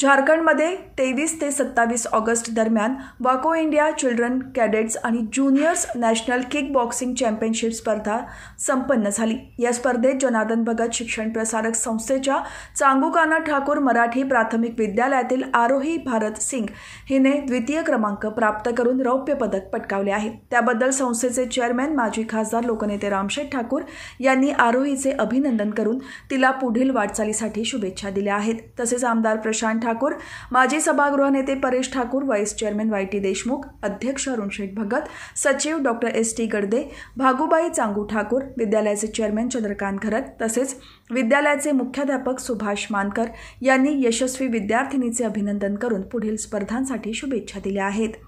झारखंडमध्ये तेवीस ते सत्तावीस ऑगस्ट दरम्यान वाको इंडिया चिल्ड्रन कॅडेट्स आणि juniors national kick boxing championship स्पर्धा संपन्न झाली या स्पर्धेत जनार्दन भगत शिक्षण प्रसारक संस्थेच्या चांगुकाना ठाकूर मराठी प्राथमिक विद्यालयातील आरोही भारत सिंग हिने द्वितीय क्रमांक प्राप्त करून रौप्य पदक पटकावले आहे त्याबद्दल संस्थेचे चेअरमॅन माजी खासदार लोकनेते रामशेठ ठाकूर यांनी आरोहीचे अभिनंदन करून तिला पुढील वाटचालीसाठी शुभेच्छा दिल्या आहेत तसेच आमदार प्रशांत ठाकूर माजी सभागृह नेते Paresh Thakur vice chairman Y T Deshmukh अध्यक्ष अरुणशेठ भगत सचिव doctor S T Gadade Bhagubai Changu Thakur विद्यालयाचे चेअरमॅन चंद्रकांत घरत तसेच विद्यालयाचे मुख्याध्यापक सुभाष मानकर यांनी यशस्वी विद्यार्थिनीचे अभिनंदन करून पुढील स्पर्धांसाठी शुभेच्छा दिल्या आहेत